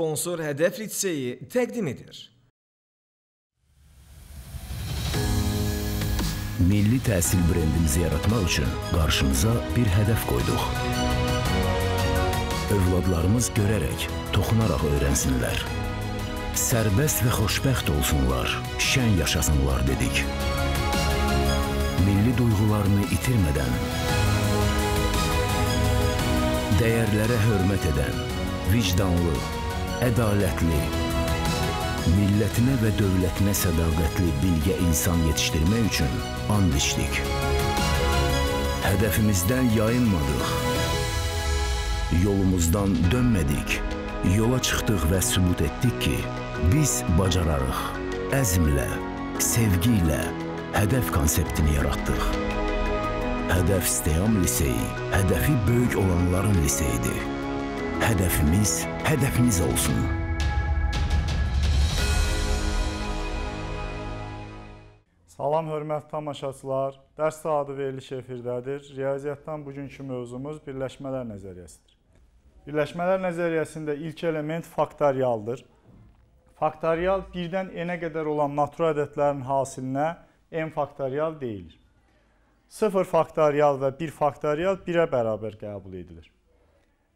sponsor Hedef Liseyi təqdim edir. Milli təhsil brendimizi yaratmaq üçün qarşımıza bir hədəf qoyduq. Övladlarımız görərək, toxunaraq öyrənsinlər. Sərbəst və xoşbəxt olsunlar, şən yaşasınlar dedik. Milli duyğularını itirmədən, dəyərlərə hörmət edən, vicdanlı, ədalətli, millətinə və dövlətinə sədaqətli bilgə insan yetişdirmək üçün and içdik. Hədəfimizdən yayınmadıq, yolumuzdan dönmədik, yola çıxdıq və sübut etdik ki, biz bacararıq, əzmlə, sevgi ilə hədəf konseptini yaratdıq. Hədəf Steyam Liseyi, hədəfi böyük olanların liseyidir. Hedefimiz hedefiniz olsun. Salam hörmətli tamaşaçılar. Dərs saatı veriliş efirdədir. Riyaziyyatdan bugünkü mövzumuz birləşmələr nəzəriyyəsidir. Birləşmələr nəzəriyyəsində ilk element faktorialdır. Faktorial birdən n-ə qədər olan natural ədədlərin hasilinə n faktorial deyilir. 0 faktorial və 1 faktorial 1-ə bərabər qəbul edilir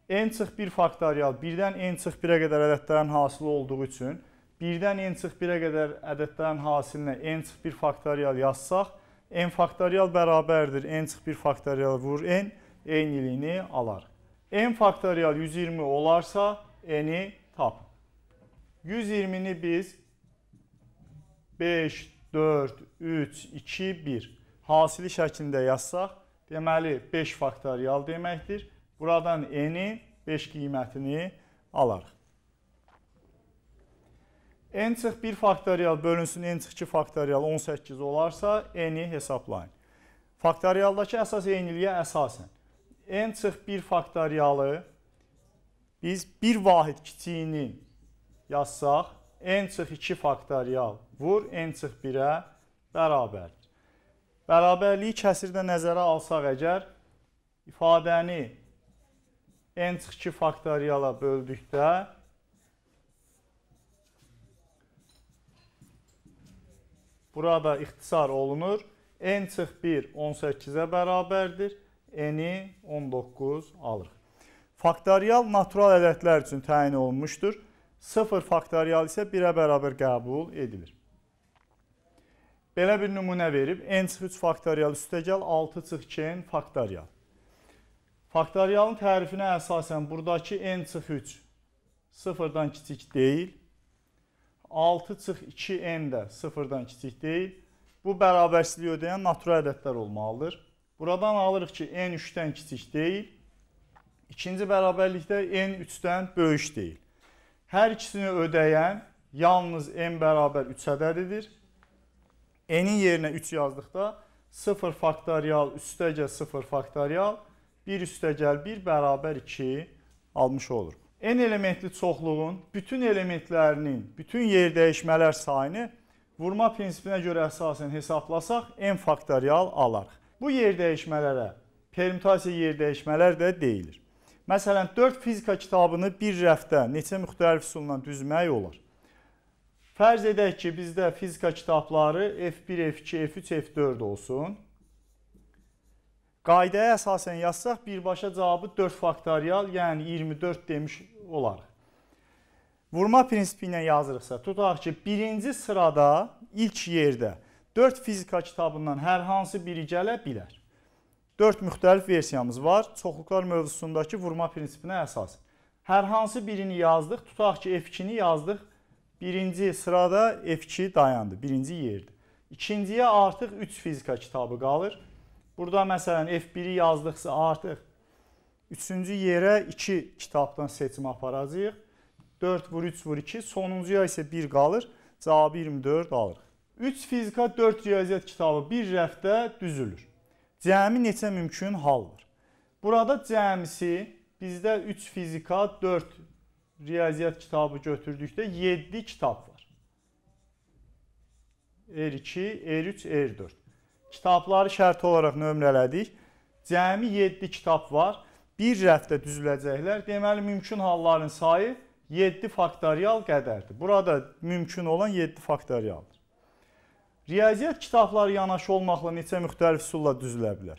n çıx 1 faktorial 1-dən n çıx 1-ə qədər ədədlərin hasılı olduğu üçün 1-dən n çıx 1-ə qədər ədədlərin hasilinə n çıx 1 faktorial yazsaq, n faktorial bərabərdir n çıx 1 faktorial vur n eyniliyini alar. n faktorial 120 olarsa n-i tap. 120-ni biz 5, 4, 3, 2, 1 hasili şəklində yazsaq, deməli 5 faktorial deməkdir. Buradan n-in 5 qiymətini alarıq. n çıx 1 faktorial bölünsün n çıx 2 faktorial 18 olarsa n-i hesablayın. Faktorialdakı əsas eyniliyə əsasən n çıx 1 faktorialı biz bir vahid kiçiyini yazsaq n çıx 2 faktorial vur n çıx 1-ə bərabərdir. Bərabərliyi kəsirdə nəzərə alsaq əgər ifadəni n-2 faktoriyala böldükdə burada ixtisar olunur. n çıx 1 18-ə bərabərdir. n-i 19 alırıq. Faktorial natural ədədlər üçün təyin olunmuşdur. 0 faktorial isə 1-ə bərabər qəbul edilir. Belə bir nümunə verib n çıx 3 faktorial üstə gəl 6 çıx 2n faktorial. Faktorialın tərifinə əsasən buradakı n çıx 3 sıfırdan kiçik deyil. 6 çıx 2n də sıfırdan kiçik deyil. Bu bərabərçiliyi ödəyən natural ədədlər olmalıdır. Buradan alırıq ki, n 3-dən kiçik deyil. İkinci bərabərlikdə n 3-dən böyük deyil. Hər ikisini ödəyən yalnız n bərabər 3 ədədidir. n-in yerinə 3 yazdıqda 0 faktorial üstəgə 0 faktorial 0 1 üstə gəl 1 bərabər 2 almış oluruq. N elementli çoxluğun bütün elementlərinin, bütün yer dəyişmələr sayını vurma prinsipinə görə əsasən hesablasaq n faktorial alarıq. Bu yer dəyişmələrə permütasiya yer dəyişmələr də deyilir. Məsələn, 4 fizika kitabını bir rəfdə neçə müxtəlif üsulla düzmək olar? Fərz edək ki, bizdə fizika kitabları F1, F2, F3, F4 olsun. Qaydaya əsasən yazsaq birbaşa cavabı 4 faktorial, yəni 24 demiş olarıq. Vurma prinsipi ilə yazırıqsa, tutaq ki, birinci sırada ilk yerdə 4 fizika kitabından hər hansı biri gələ bilər. 4 müxtəlif versiyamız var. Çoxluqlar mövzusundakı vurma prinsipinə əsas. Hər hansı birini yazdıq, tutaq ki, F2-ni yazdıq. Birinci sırada F2 dayandı, birinci yerdə. İkinciyə artıq 3 fizika kitabı qalır. Burada məsələn F1-i yazdıqsa artıq 3-cü yerə 2 kitabdan seçim aparacağıq. 4 vur 3 vur 2, sonuncuya isə 1 qalır. Cavabı 24 alırıq. 3 fizika, 4 riyaziyyat kitabı bir rəfdə düzülür. Cəmi neçə mümkün haldır? Burada cəmisi bizdə 3 fizika, 4 riyaziyyat kitabı götürdükdə 7 kitab var. R2, R3, R4. Kitabları şərt olaraq nömrələdik. Cəmi 7 kitab var. Bir rəfdə düzüləcəklər. Deməli mümkün halların sayı 7 faktorial qədərdir. Burada mümkün olan 7 faktorialdır. Riyaziyyat kitabları yanaşı olmaqla neçə müxtəlif üsulla düzülə bilər?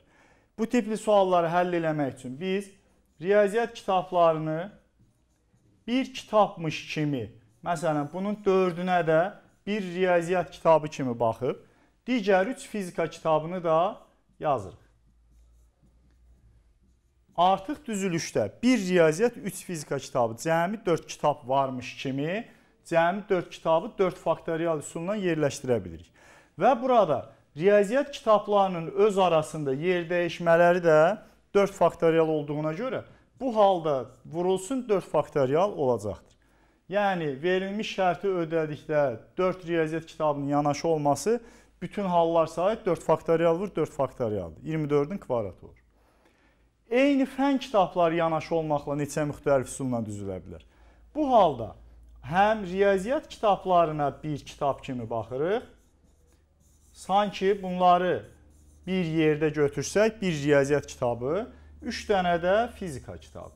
Bu tipli sualları həll eləmək üçün biz riyaziyyat kitablarını bir kitabmış kimi, məsələn, bunun dördünə də bir riyaziyyat kitabı kimi baxıb Digər 3 fizika kitabını da yazırıq. Artıq düzülüşdə 1 riyaziyyat 3 fizika kitabı, cəmi 4 kitab varmış kimi cəmi 4 kitabı 4 faktorial üsulundan yerləşdirə bilirik. Və burada riyaziyyat kitablarının öz arasında yer dəyişmələri də 4 faktorial olduğuna görə bu halda vurulsun 4 faktorial olacaqdır. Yəni verilmiş şərti ödədikdə 4 riyaziyyat kitabının yanaşı olması bütün hallar sayı 4 faktorial vur 4 faktorialdır. 24-ün kvadratı olur. Eyni fən kitabları yanaşı olmaqla neçə müxtəlif üsulla düzülə bilər. Bu halda həm riyaziyyat kitablarına bir kitab kimi baxırıq, sanki bunları bir yerdə götürsək, bir riyaziyyat kitabı, 3 dənə də fizika kitabı.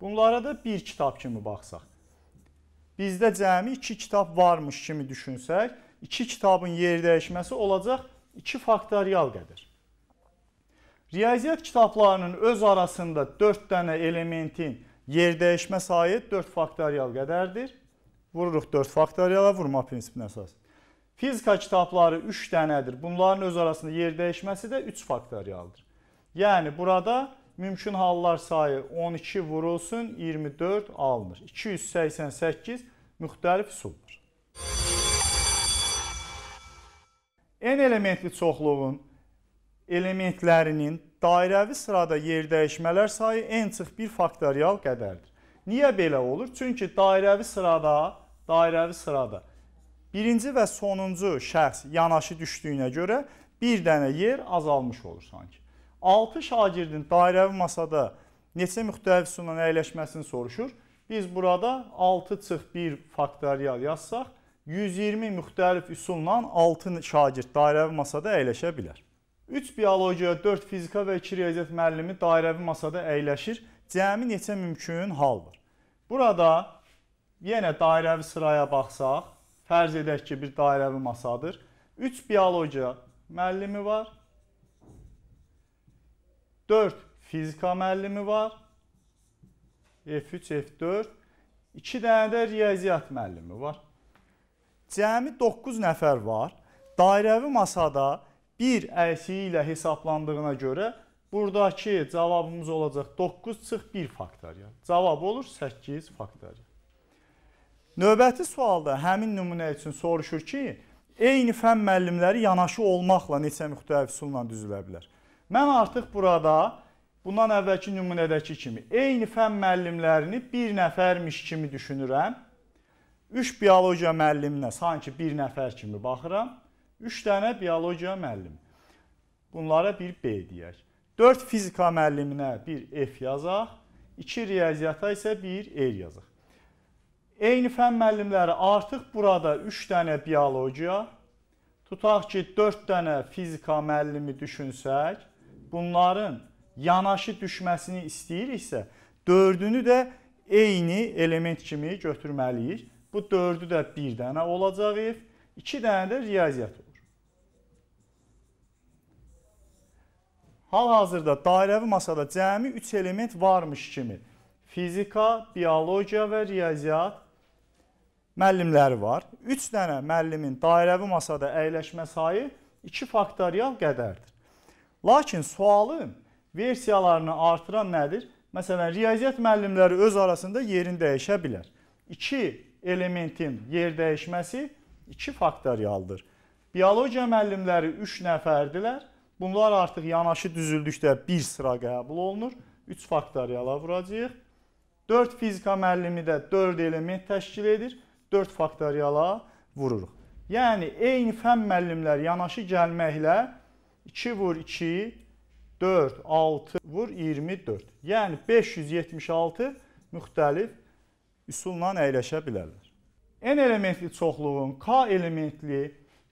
Bunlara da bir kitab kimi baxsaq, bizdə cəmi 2 kitab varmış kimi düşünsək, iki kitabın yer dəyişməsi olacaq 2 faktorial qədər. Riyaziyyat kitablarının öz arasında 4 dənə elementin yer dəyişmə sayı 4 faktorial qədərdir. Vururuq 4 faktoriala vurma prinsipinə əsas. Fizika kitabları 3 dənədir. Bunların öz arasında yer dəyişməsi də 3 faktorialdır. Yəni burada mümkün hallar sayı 12 vurulsun, 24 alınır. 288 müxtəlif üsul var n elementli çoxluğun elementlərinin dairəvi sırada yer dəyişmələr sayı n çıx 1 faktorial qədərdir. Niyə belə olur? Çünki dairəvi sırada, dairəvi sırada birinci və sonuncu şəxs yanaşı düşdüyünə görə bir dənə yer azalmış olur sanki. 6 şagirdin dairəvi masada neçə müxtəlif sütunun əyləşməsini soruşur. Biz burada 6 çıx 1 faktorial yazsaq 120 müxtəlif üsulla 6 şagird dairəvi masada əyləşə bilər. 3 biologiya, 4 fizika və 2 riyaziyyat müəllimi dairəvi masada əyləşir. Cəmi neçə mümkün hal var. Burada yenə dairəvi sıraya baxsaq, fərz edək ki, bir dairəvi masadır. 3 biologiya müəllimi var. 4 fizika müəllimi var. F3, F4. 2 dənə də riyaziyyat müəllimi var. Cəmi 9 nəfər var. Dairəvi masada 1 əlsiyi ilə hesablandığına görə buradakı cavabımız olacaq 9 çıx 1 faktorial. Cavab olur 8 faktorial. Növbəti sualda həmin nümunə üçün soruşur ki, eyni fən müəllimləri yanaşı olmaqla neçə müxtəlif üsulla düzülə bilər? Mən artıq burada bundan əvvəlki nümunədəki kimi eyni fən müəllimlərini bir nəfərmiş kimi düşünürəm 3 biologiya müəlliminə sanki bir nəfər kimi baxıram. 3 dənə biologiya müəllimi. Bunlara bir B deyək. 4 fizika müəlliminə bir F yazaq, 2 riyaziyyata isə bir E yazaq. Eyni fən müəllimləri artıq burada 3 dənə biologiya, tutaq ki 4 dənə fizika müəllimi düşünsək, bunların yanaşı düşməsini istəyiriksə, dördünü də eyni element kimi götürməliyik. Bu dördü də bir dənə olacaq if, iki dənə də riyaziyyat olur. Hal-hazırda dairəvi masada cəmi 3 element varmış kimi fizika, biologiya və riyaziyyat müəllimləri var. 3 dənə müəllimin dairəvi masada əyləşmə sayı 2 faktorial qədərdir. Lakin sualın versiyalarını artıran nədir? Məsələn, riyaziyyat müəllimləri öz arasında yerini dəyişə bilər. 2 elementin yer dəyişməsi 2 faktorialdır. Biologiya müəllimləri 3 nəfərdilər. Bunlar artıq yanaşı düzüldükdə bir sıra qəbul olunur. 3 faktoriala vuracağıq. 4 fizika müəllimi də 4 element təşkil edir. 4 faktoriala vururuq. Yəni eyni fən müəllimləri yanaşı gəlməklə 2 vur 2 4 6 vur 24. Yəni 576 müxtəlif üsulla əyləşə bilərlər. N elementli çoxluğun K elementli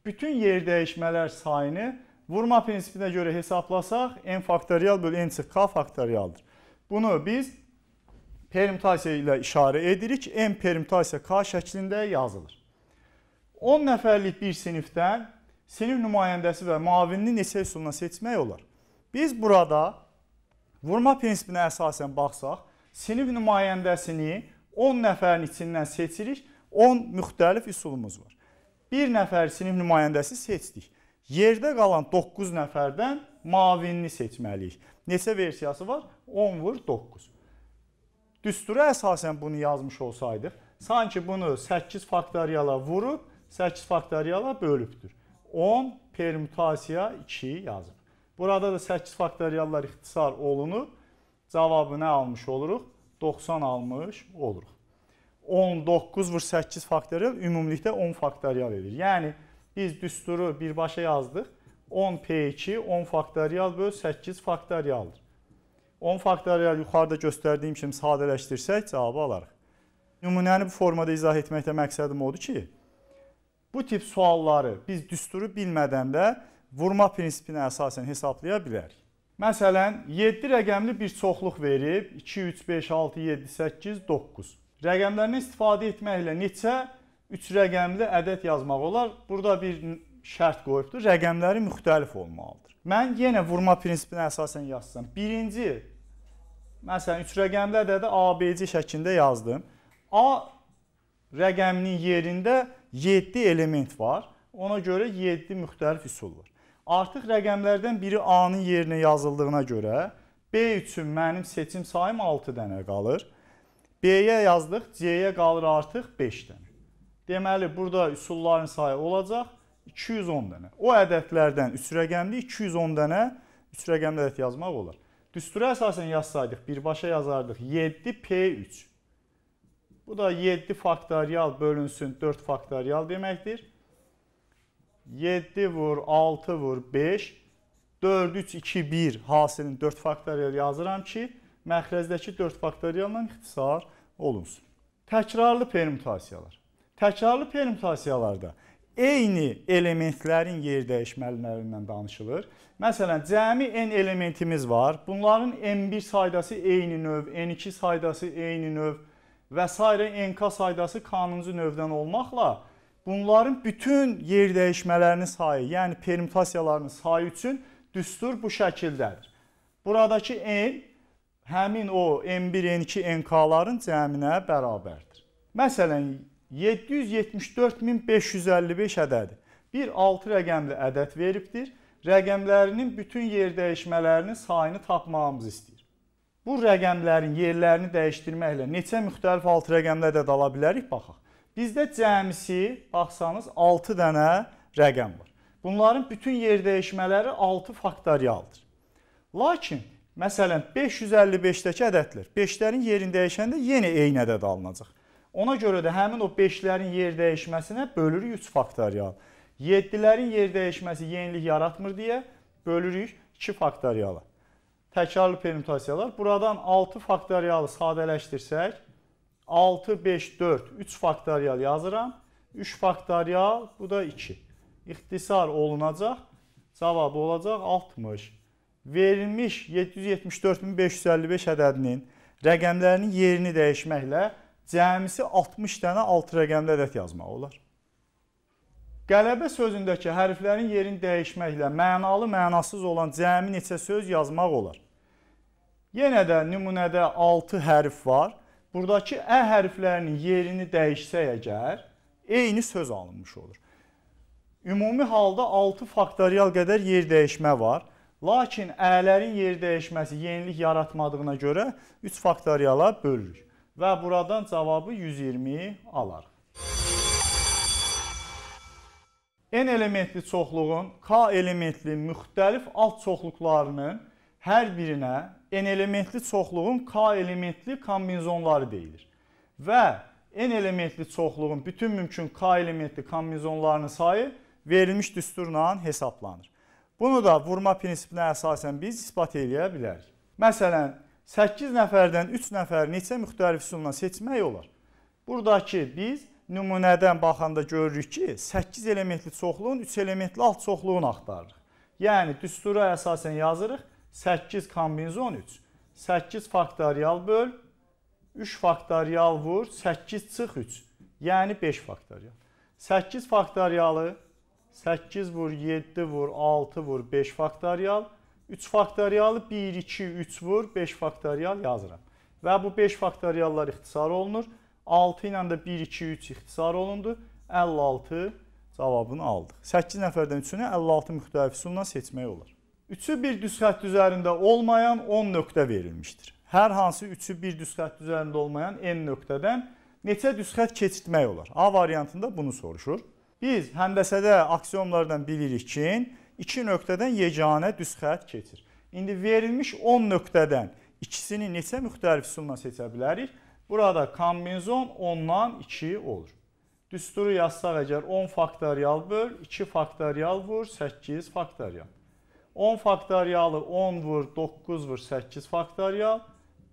bütün yer dəyişmələr sayını vurma prinsipinə görə hesablasaq N faktorial bölü N çıx K faktorialdır. Bunu biz permütasiya ilə işarə edirik. N permütasiya K şəklində yazılır. 10 nəfərlik bir sinifdən sinif nümayəndəsi və müavinini neçə üsulla seçmək olar? Biz burada vurma prinsipinə əsasən baxsaq, sinif nümayəndəsini 10 nəfərin içindən seçirik. 10 müxtəlif üsulumuz var. Bir nəfər sinif nümayəndəsi seçdik. Yerdə qalan 9 nəfərdən mavinini seçməliyik. Neçə versiyası var? 10 vur 9. Düstura əsasən bunu yazmış olsaydıq, sanki bunu 8 faktoriyala vurub 8 faktoriyala bölübdür. 10 permütasiya 2 yazıb. Burada da 8 faktoriyallar ixtisar olunub, cavabı nə almış oluruq? 90 almış oluruq. 19 vur 8 faktorial ümumilikdə 10 faktorial edir. Yəni biz düsturu birbaşa yazdıq. 10 P2 10 faktorial böl 8 faktorialdır. 10 faktorial yuxarıda göstərdiyim kimi sadələşdirsək cavabı alarıq. Nümunəni bu formada izah etməkdə məqsədim odur ki, bu tip sualları biz düsturu bilmədən də vurma prinsipinə əsasən hesablaya bilərik. Məsələn, 7 rəqəmli bir çoxluq verib 2, 3, 5, 6, 7, 8, 9. Rəqəmlərdən istifadə etməklə neçə 3 rəqəmli ədəd yazmaq olar? Burada bir şərt qoyubdur. Rəqəmləri müxtəlif olmalıdır. Mən yenə vurma prinsipinə əsasən yazsam. Birinci məsələn 3 rəqəmli ədədi ABC şəklində yazdım. A rəqəminin yerində 7 element var. Ona görə 7 müxtəlif üsul var. Artıq rəqəmlərdən biri A-nın yerinə yazıldığına görə B üçün mənim seçim sayım 6 dənə qalır. B-yə yazdıq, C-yə qalır artıq 5 dənə. Deməli, burada üsulların sayı olacaq 210 dənə. O ədədlərdən 3 rəqəmli 210 dənə 3 rəqəmli ədəd yazmaq olar. Düstura əsasən yazsaydıq, birbaşa yazardıq 7P3. Bu da 7 faktorial bölünsün 4 faktorial deməkdir. 7 vur, 6 vur, 5, 4, 3, 2, 1 hasinin 4 faktorial yazıram ki, məxrəzdəki 4 faktorialla ixtisar olunsun. Təkrarlı permutasiyalar. Təkrarlı permutasiyalarda eyni elementlərin yer dəyişmələrindən danışılır. Məsələn, cəmi n elementimiz var. Bunların n1 saydası eyni növ, n2 saydası eyni növ və s. nk saydası kanuncu növdən olmaqla Bunların bütün yer dəyişmələrinin sayı, yəni permütasiyalarının sayı üçün düstur bu şəkildədir. Buradakı n həmin o n1, n2, nk-ların cəminə bərabərdir. Məsələn, 774555 ədədi. Bir 6 rəqəmli ədəd veribdir. Rəqəmlərinin bütün yer dəyişmələrinin sayını tapmağımızı istəyir. Bu rəqəmlərin yerlərini dəyişdirməklə neçə müxtəlif 6 rəqəmli ədəd ala bilərik baxaq. Bizdə cəmisi baxsanız 6 dənə rəqəm var. Bunların bütün yer dəyişmələri 6 faktorialdır. Lakin məsələn 555-dəki ədədlər 5-lərin yerini dəyişəndə yenə eyni ədəd alınacaq. Ona görə də həmin o 5-lərin yer dəyişməsinə bölürük 3 faktorial. 7-lərin yer dəyişməsi yenilik yaratmır deyə bölürük 2 faktoriala. Təkrarlı permütasiyalar. Buradan 6 faktorialı sadələşdirsək 6, 5, 4, 3 faktorial yazıram. 3 faktorial, bu da 2. İxtisar olunacaq. Cavabı olacaq 60. Verilmiş 774555 ədədinin rəqəmlərinin yerini dəyişməklə cəmisi 60 dənə alt rəqəmli ədəd yazmaq olar. Qələbə sözündəki hərflərin yerini dəyişməklə mənalı, mənasız olan cəmi neçə söz yazmaq olar? Yenə də nümunədə 6 hərf var buradakı ə hərflərinin yerini dəyişsək əgər, eyni söz alınmış olur. Ümumi halda 6 faktorial qədər yer dəyişmə var. Lakin ələrin yer dəyişməsi yenilik yaratmadığına görə 3 faktoriala bölürük və buradan cavabı 120 alarıq. N elementli çoxluğun K elementli müxtəlif alt çoxluqlarının hər birinə n elementli çoxluğun k elementli kombinizonları deyilir. Və n elementli çoxluğun bütün mümkün k elementli kombinizonlarının sayı verilmiş düsturla hesablanır. Bunu da vurma prinsipinə əsasən biz isbat eləyə bilərik. Məsələn, 8 nəfərdən 3 nəfər neçə müxtəlif üsulla seçmək olar? Buradakı biz nümunədən baxanda görürük ki, 8 elementli çoxluğun 3 elementli alt çoxluğunu axtarırıq. Yəni düstura əsasən yazırıq 8 kombinizon 3. 8 faktorial böl, 3 faktorial vur, 8 çıx 3. Yəni 5 faktorial. 8 faktorialı 8 vur, 7 vur, 6 vur, 5 faktorial. 3 faktorialı 1, 2, 3 vur, 5 faktorial yazıram. Və bu 5 faktoriallar ixtisar olunur. 6 ilə də 1, 2, 3 ixtisar olundu. 56 cavabını aldıq. 8 nəfərdən 3-ünü 56 müxtəlif üsulla seçmək olar. Üçü bir düz xətt üzərində olmayan 10 nöqtə verilmişdir. Hər hansı üçü bir düz xətt üzərində olmayan n nöqtədən neçə düz xətt keçirtmək olar? A variantında bunu soruşur. Biz həndəsədə aksiomlardan bilirik ki, 2 nöqtədən yeganə düz xətt keçir. İndi verilmiş 10 nöqtədən ikisini neçə müxtəlif üsulla seçə bilərik? Burada kombinizon 10-dan 2 olur. Düsturu yazsaq əgər 10 faktorial böl, 2 faktorial vur, 8 faktorial. 10 faktorialı 10 vur 9 vur 8 faktorial,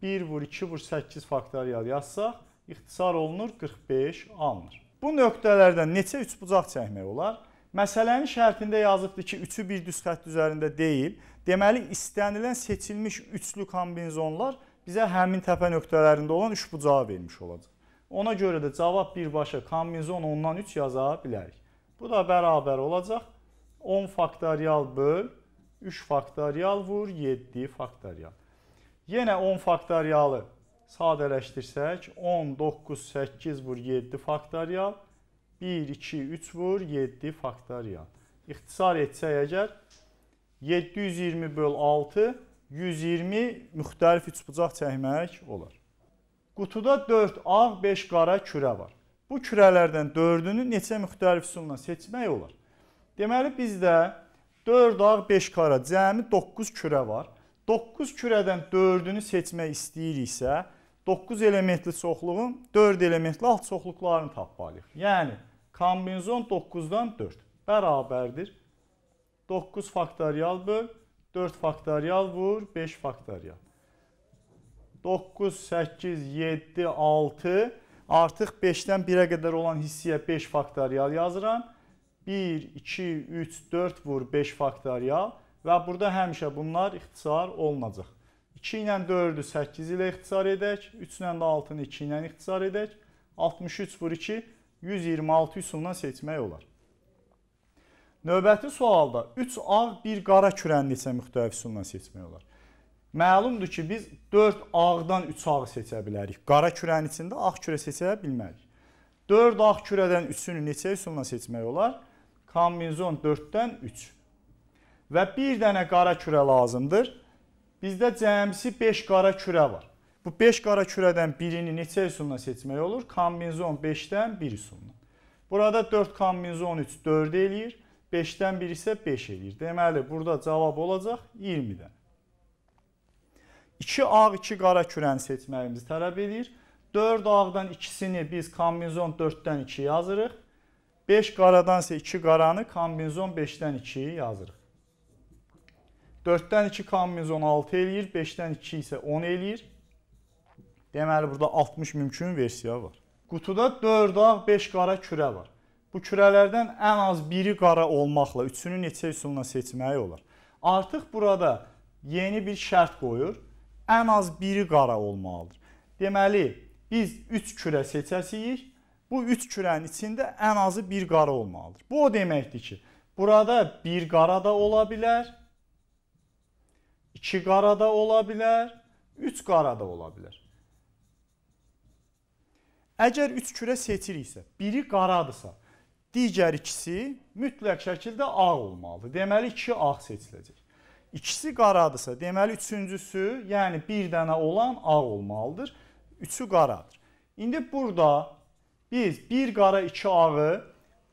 1 vur 2 vur 8 faktorial yazsaq, ixtisar olunur 45 alınır. Bu nöqtələrdən neçə üçbucaq çəkmək olar? Məsələnin şərtində yazıbdı ki, üçü bir düz xətt üzərində deyil. Deməli, istənilən seçilmiş üçlü kombinizonlar bizə həmin təpə nöqtələrində olan üçbucağı vermiş olacaq. Ona görə də cavab birbaşa kombinizon ondan 3 yaza bilərik. Bu da bərabər olacaq 10 faktorial böl 3 faktorial vur 7 faktorial. Yenə 10 faktorialı sadələşdirsək 10, 9, 8 vur 7 faktorial 1, 2, 3 vur 7 faktorial. İxtisar etsək əgər 720 böl 6 120 müxtəlif üçbucaq çəkmək olar. Qutuda 4 ağ, 5 qara kürə var. Bu kürələrdən 4-ünü neçə müxtəlif üsulla seçmək olar? Deməli biz də 4 ağ 5 qara cəmi 9 kürə var. 9 kürədən 4-ünü seçmək istəyiriksə, 9 elementli çoxluğun 4 elementli alt çoxluqlarını tapmalıyıq. Yəni kombinizon 9-dan 4 bərabərdir 9 faktorial böl 4 faktorial vur 5 faktorial. 9 8 7 6 artıq 5-dən 1-ə qədər olan hissəyə 5 faktorial yazıram. 1, 2, 3, 4 vur 5 faktorial və burada həmişə bunlar ixtisar olunacaq. 2 ilə 4-ü 8 ilə ixtisar edək, 3 ilə də 6-nı 2 ilə ixtisar edək. 63 vur 2, 126 üsulundan seçmək olar. Növbəti sualda 3 ağ, 1 qara kürəni neçə müxtəlif üsulundan seçmək olar? Məlumdur ki, biz 4 ağdan 3 ağı seçə bilərik. Qara kürənin içində ağ kürə seçə bilmərik. 4 ağ kürədən 3-ünü neçə üsulla seçmək olar? kombinzon 4-dən 3 və bir dənə qara kürə lazımdır. Bizdə cəmsi 5 qara kürə var. Bu 5 qara kürədən birini neçə üsulla seçmək olur? Kombinzon 5-dən 1 üsulla. Burada 4 kombinzon 3 4 eləyir, 5-dən 1 isə 5 eləyir. Deməli, burada cavab olacaq 20 dənə. 2 ağ, 2 qara kürəni seçməyimizi tələb edir. 4 ağdan ikisini biz kombinzon 4-dən 2 yazırıq. 5 qaradansa 2 qaranı kombinizon 5-dən 2 yazırıq. 4-dən 2 kombinizon 6 eləyir, 5-dən 2 isə 10 eləyir. Deməli burada 60 mümkün versiya var. Qutuda 4 ağ, 5 qara kürə var. Bu kürələrdən ən az biri qara olmaqla üçünü neçə üsulla seçmək olar? Artıq burada yeni bir şərt qoyur. Ən az biri qara olmalıdır. Deməli biz 3 kürə seçəcəyik bu üç kürənin içində ən azı bir qara olmalıdır. Bu o deməkdir ki, burada bir qara da ola bilər, iki qara da ola bilər, üç qara da ola bilər. Əgər üç kürə seçiriksə, biri qaradırsa, digər ikisi mütləq şəkildə ağ olmalıdır. Deməli, iki ağ seçiləcək. İkisi qaradırsa, deməli, üçüncüsü, yəni bir dənə olan ağ olmalıdır. Üçü qaradır. İndi burada Biz bir qara iki ağı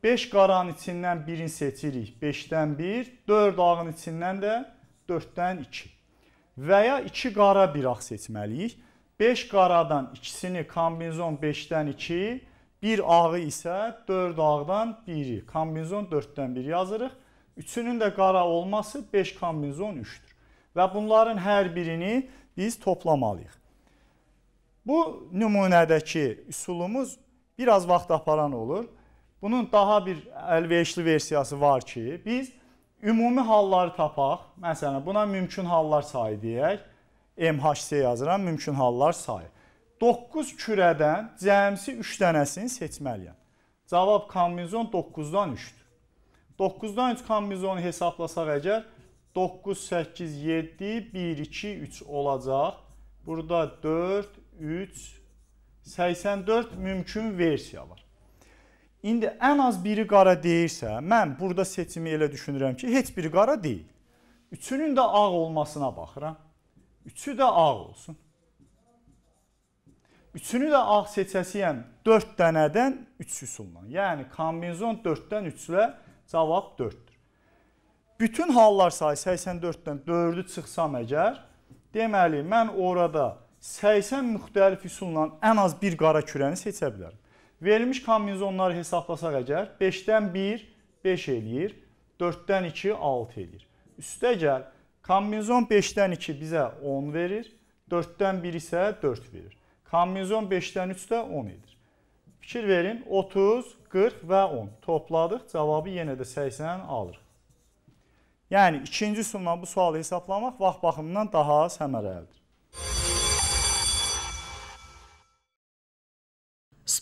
5 qaranın içindən birini seçirik. 5-dən 1, 4 ağın içindən də 4-dən 2. Və ya 2 qara bir ağ seçməliyik. 5 qaradan ikisini kombinizon 5-dən 2, 1 ağı isə 4 ağdan 1-i, kombinizon 4-dən 1 yazırıq. Üçünün də qara olması 5 kombinizon 3-dür. Və bunların hər birini biz toplamalıyıq. Bu nümunədəki üsulumuz biraz vaxt aparan olur. Bunun daha bir əlverişli versiyası var ki, biz ümumi halları tapaq. Məsələn, buna mümkün hallar sayı deyək. MHC yazıram, mümkün hallar sayı. 9 kürədən cəmsi 3 dənəsini seçməliyəm. Cavab kombinizon 9-dan 3-dür. 9-dan 3 kombinizonu hesablasaq əgər 9, 8, 7, 1, 2, 3 olacaq. Burada 4, 3, 84 mümkün versiya var. İndi ən az biri qara deyirsə, mən burada seçimi elə düşünürəm ki, heç biri qara deyil. Üçünün də ağ olmasına baxıram. Üçü də ağ olsun. Üçünü də ağ seçəsiyəm 4 dənədən 3 üsulla. Yəni kombinizon 4-dən 3-lə cavab 4-dür. Bütün hallar sayı 84-dən 4-ü çıxsam əgər, deməli mən orada 80 müxtəlif üsulla ən az bir qara kürəni seçə bilərik. Verilmiş kombinizonları hesablasaq əgər 5-dən 1 5 eləyir, 4-dən 2 6 eləyir. Üstə gəl kombinizon 5-dən 2 bizə 10 verir, 4-dən 1 isə 4 verir. Kombinizon 5-dən 3 də 10 edir. Fikir verin 30, 40 və 10 topladıq, cavabı yenə də 80 alırıq. Yəni ikinci üsulla bu sualı hesablamaq vaxt baxımından daha az səmərəlidir.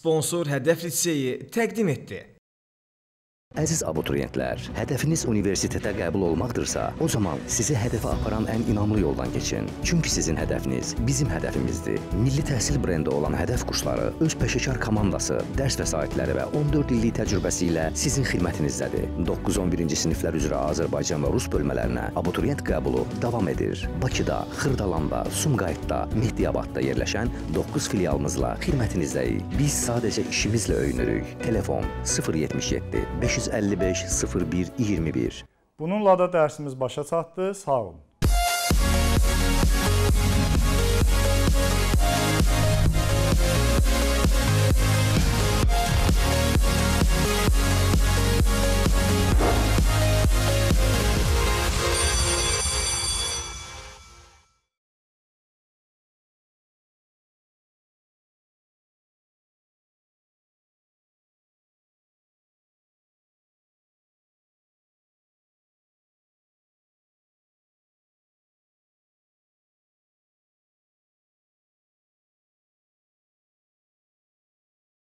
sponsor Hedef Liseyi təqdim etdi. Əziz abituriyyentlər, hədəfiniz universitetə qəbul olmaqdırsa, o zaman sizi hədəfə aparan ən inamlı yoldan keçin. Çünki sizin hədəfiniz bizim hədəfimizdir. Milli təhsil brendi olan Hədəf Quşları öz peşəkar komandası, dərs vəsaitləri və 14 illik təcrübəsi ilə sizin xidmətinizdədir. 9-11-ci siniflər üzrə Azərbaycan və Rus bölmələrinə abituriyyent qəbulu davam edir. Bakıda, Xırdalanda, Sumqayıtda, Mehdiyabadda yerləşən 9 filialımızla xidmətinizdəyik. Biz sadəcə işimizlə öyünürük. Telefon 077 5 255 01 21. Bununla da dərsimiz başa çatdı. Sağ olun.